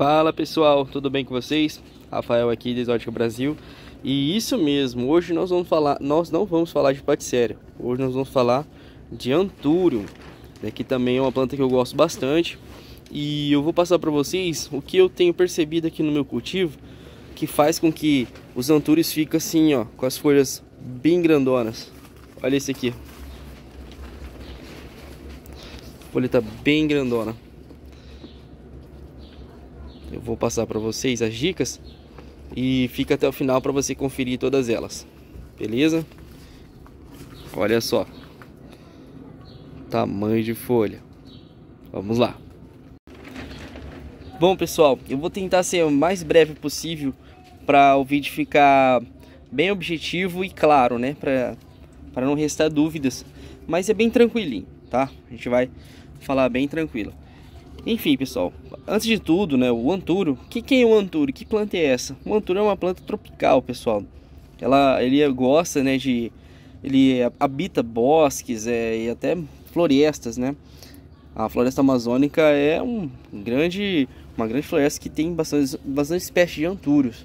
Fala pessoal, tudo bem com vocês? Rafael aqui da Exótica Brasil. E isso mesmo, hoje nós vamos falar, nós não vamos falar de patisséria. Hoje nós vamos falar de antúrio, né, que também é uma planta que eu gosto bastante. E eu vou passar para vocês o que eu tenho percebido aqui no meu cultivo, que faz com que os antúrios fiquem assim, ó, com as folhas bem grandonas. Olha esse aqui. A folha tá bem grandona. Eu vou passar para vocês as dicas e fica até o final para você conferir todas elas. Beleza? Olha só. Tamanho de folha. Vamos lá. Bom, pessoal, eu vou tentar ser o mais breve possível para o vídeo ficar bem objetivo e claro, né? Para não restar dúvidas. Mas é bem tranquilinho, tá? A gente vai falar bem tranquilo. Enfim, pessoal, antes de tudo, né, o anturo. Que que é o anturo? Que planta é essa? O anturo é uma planta tropical, pessoal. Ela ele gosta, né, de ele habita bosques, é, e até florestas, né? A floresta amazônica é um grande uma grande floresta que tem bastante bastante espécies de anturos.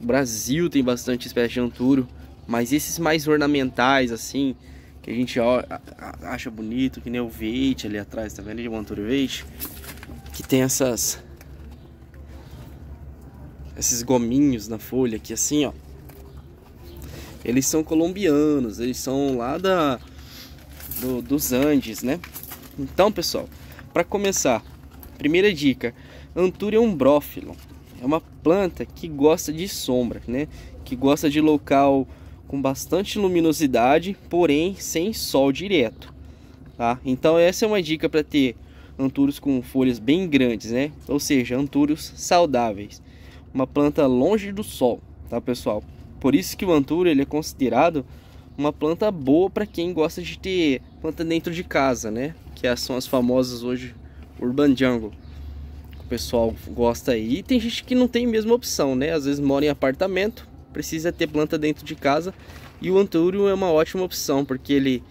O Brasil tem bastante espécies de anturo, mas esses mais ornamentais assim, que a gente acha bonito, que nem o Veit ali atrás, tá vendo? De Montura é Veit, que tem essas esses gominhos na folha aqui assim, ó. Eles são colombianos, eles são lá da do, dos Andes, né? Então, pessoal, para começar, primeira dica, Antura é umbrófilo. É uma planta que gosta de sombra, né? Que gosta de local com bastante luminosidade, porém sem sol direto. Tá? Então essa é uma dica para ter antúrios com folhas bem grandes, né? Ou seja, antúrios saudáveis. Uma planta longe do sol, tá pessoal? Por isso que o antúrio ele é considerado uma planta boa para quem gosta de ter planta dentro de casa, né? Que é, são as famosas hoje urban jungle. O pessoal gosta aí. E tem gente que não tem mesma opção, né? Às vezes mora em apartamento, precisa ter planta dentro de casa. E o antúrio é uma ótima opção, porque ele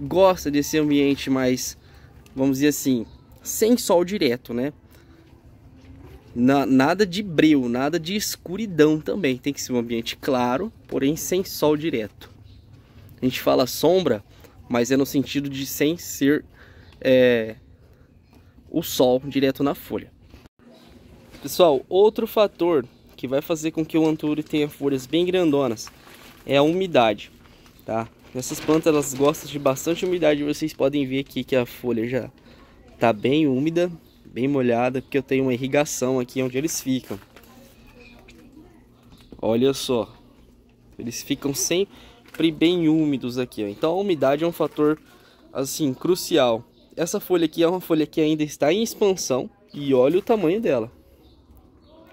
gosta desse ambiente mais, vamos dizer assim, sem sol direto, né? Na, nada de breu, nada de escuridão também. Tem que ser um ambiente claro, porém sem sol direto. A gente fala sombra, mas é no sentido de sem ser é, o sol direto na folha. Pessoal, outro fator que vai fazer com que o anturo tenha folhas bem grandonas é a umidade, tá? Essas plantas elas gostam de bastante umidade, vocês podem ver aqui que a folha já tá bem úmida, bem molhada, porque eu tenho uma irrigação aqui onde eles ficam. Olha só, eles ficam sempre bem úmidos aqui, ó. então a umidade é um fator assim crucial. Essa folha aqui é uma folha que ainda está em expansão e olha o tamanho dela.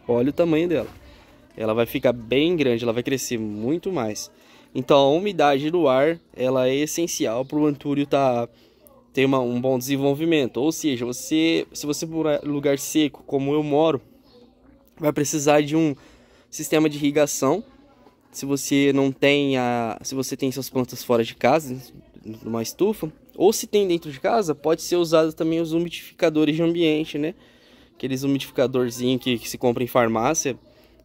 Olha o tamanho dela. Ela vai ficar bem grande, ela vai crescer muito mais. Então a umidade do ar ela é essencial para o antúrio tá, ter uma, um bom desenvolvimento. Ou seja, você, se você for em lugar seco, como eu moro, vai precisar de um sistema de irrigação. Se você não tem a, se você tem suas plantas fora de casa, numa estufa, ou se tem dentro de casa, pode ser usado também os umidificadores de ambiente, né? aqueles umidificadorzinho que, que se compra em farmácia,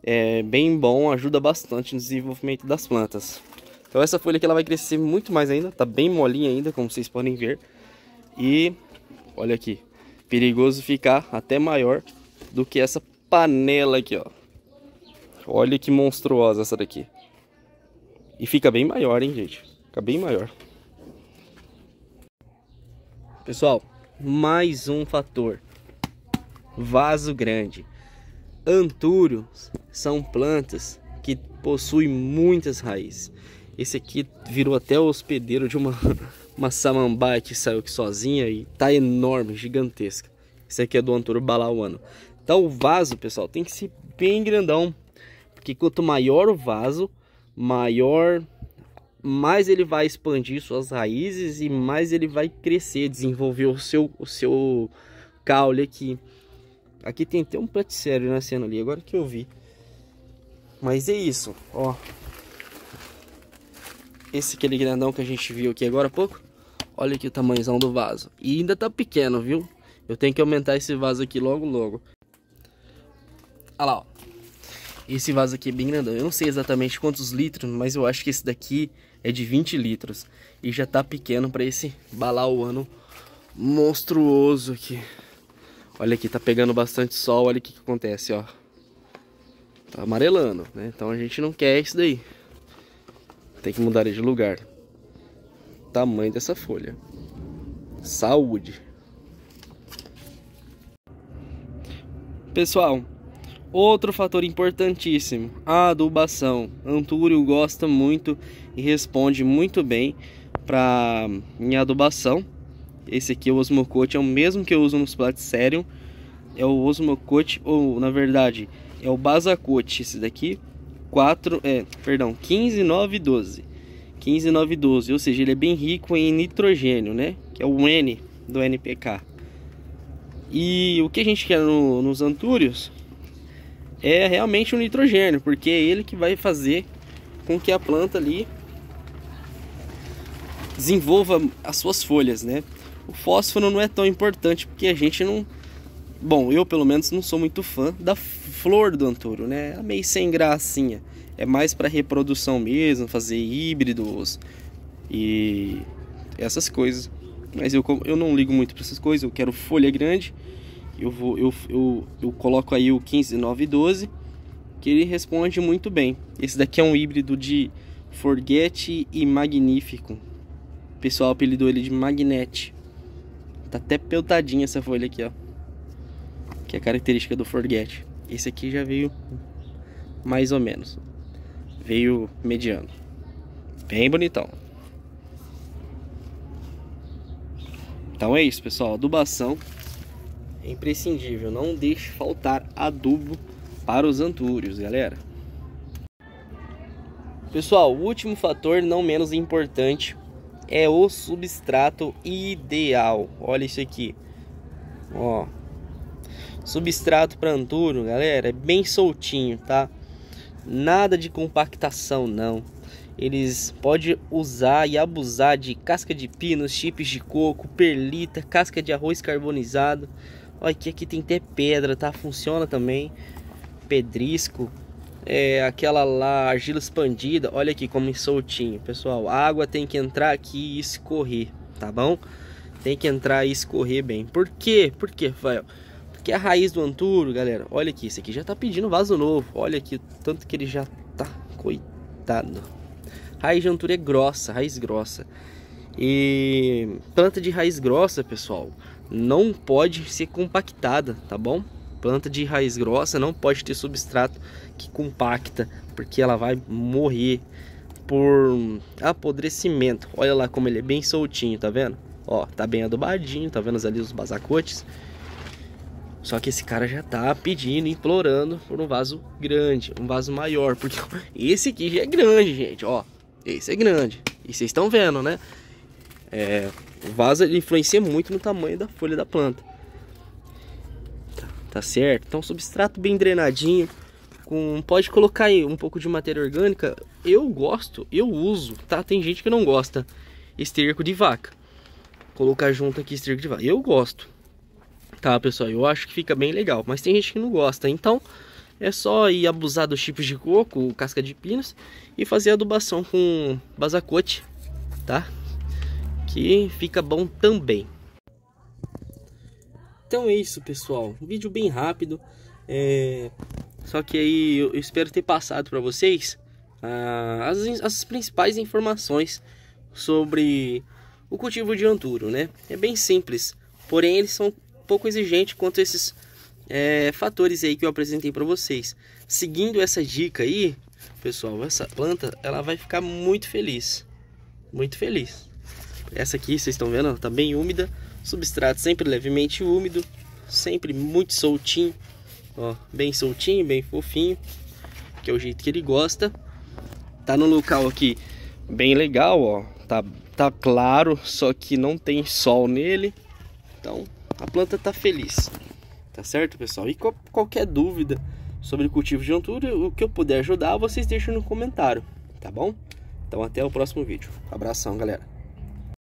é bem bom, ajuda bastante no desenvolvimento das plantas. Então essa folha aqui ela vai crescer muito mais ainda, tá bem molinha ainda, como vocês podem ver. E olha aqui, perigoso ficar até maior do que essa panela aqui, ó. Olha que monstruosa essa daqui. E fica bem maior, hein, gente? Fica bem maior. Pessoal, mais um fator vaso grande. Antúrios são plantas que possuem muitas raízes. Esse aqui virou até hospedeiro de uma, uma samambaia que saiu aqui sozinha e tá enorme, gigantesca. Esse aqui é do Antúrio balauano. Então o vaso, pessoal, tem que ser bem grandão. Porque quanto maior o vaso, maior mais ele vai expandir suas raízes e mais ele vai crescer, desenvolver o seu, o seu caule aqui. Aqui tem até um praticério nascendo ali, agora que eu vi. Mas é isso, ó. Esse aquele grandão que a gente viu aqui agora há pouco. Olha aqui o tamanhozão do vaso. E ainda tá pequeno, viu? Eu tenho que aumentar esse vaso aqui logo, logo. Olha lá, ó. Esse vaso aqui é bem grandão. Eu não sei exatamente quantos litros, mas eu acho que esse daqui é de 20 litros. E já tá pequeno para esse balauano monstruoso aqui. Olha aqui, tá pegando bastante sol, olha o que, que acontece, ó. Tá amarelando, né? Então a gente não quer isso daí. Tem que mudar de lugar. Tamanho dessa folha. Saúde. Pessoal, outro fator importantíssimo, a adubação. Antúrio gosta muito e responde muito bem para minha adubação. Esse aqui é o Osmo Coach, é o mesmo que eu uso nos platos É o Osmo Coach, ou na verdade, é o Baza Coach, esse daqui. 4, é, perdão, 15, 9, 12. 15, 9, 12, ou seja, ele é bem rico em nitrogênio, né? Que é o N do NPK. E o que a gente quer no, nos antúrios é realmente o nitrogênio, porque é ele que vai fazer com que a planta ali desenvolva as suas folhas, né? o fósforo não é tão importante porque a gente não. Bom, eu pelo menos não sou muito fã da flor do anturo, né? É meio sem gracinha. É mais para reprodução mesmo, fazer híbridos e essas coisas. Mas eu, eu não ligo muito para essas coisas, eu quero folha grande. Eu vou eu, eu, eu coloco aí o 15912, que ele responde muito bem. Esse daqui é um híbrido de Forget e Magnífico. O pessoal apelidou ele de Magnete. Tá até peltadinha essa folha aqui, ó. Que é característica do Forget. Esse aqui já veio mais ou menos. Veio mediano. Bem bonitão. Então é isso, pessoal. Adubação é imprescindível. Não deixe faltar adubo para os antúrios, galera. Pessoal, o último fator não menos importante é o substrato ideal. Olha isso aqui. Ó. Substrato para antúrio, galera, é bem soltinho, tá? Nada de compactação não. Eles podem usar e abusar de casca de pinos, chips de coco, perlita, casca de arroz carbonizado. Olha que aqui tem até pedra, tá? Funciona também. Pedrisco, é, aquela lá, argila expandida, olha aqui como soltinho, pessoal. A água tem que entrar aqui e escorrer, tá bom? Tem que entrar e escorrer bem. Por quê? Por quê, Rafael? Porque é a raiz do anturo, galera, olha aqui, esse aqui já tá pedindo vaso novo. Olha aqui, tanto que ele já tá, coitado. Raiz de anturo é grossa, raiz grossa. E planta de raiz grossa, pessoal, não pode ser compactada, tá bom? Planta de raiz grossa não pode ter substrato que compacta, porque ela vai morrer por apodrecimento. Olha lá como ele é bem soltinho, tá vendo? Ó, tá bem adubadinho, tá vendo ali os basacotes? Só que esse cara já tá pedindo, implorando por um vaso grande, um vaso maior, porque esse aqui já é grande, gente, ó. Esse é grande. E vocês estão vendo, né? É, o vaso ele influencia muito no tamanho da folha da planta tá certo? Então substrato bem drenadinho, com pode colocar aí um pouco de matéria orgânica. Eu gosto, eu uso, tá? Tem gente que não gosta esterco de vaca. Colocar junto aqui esterco de vaca. Eu gosto. Tá, pessoal, eu acho que fica bem legal, mas tem gente que não gosta. Então, é só ir abusar dos chips de coco, casca de pinos e fazer adubação com basacote, tá? Que fica bom também. Então é isso, pessoal. Um vídeo bem rápido. É... Só que aí eu espero ter passado para vocês ah, as, as principais informações sobre o cultivo de anturo, né? É bem simples, porém eles são pouco exigentes quanto esses é, fatores aí que eu apresentei para vocês. Seguindo essa dica aí, pessoal, essa planta ela vai ficar muito feliz, muito feliz. Essa aqui vocês estão vendo, ela tá bem úmida, Substrato sempre levemente úmido, sempre muito soltinho, ó, bem soltinho, bem fofinho, que é o jeito que ele gosta. Tá no local aqui bem legal, ó, tá, tá claro, só que não tem sol nele, então a planta tá feliz, tá certo, pessoal? E qual, qualquer dúvida sobre cultivo de altura, o que eu puder ajudar, vocês deixam no comentário, tá bom? Então até o próximo vídeo. Abração, galera.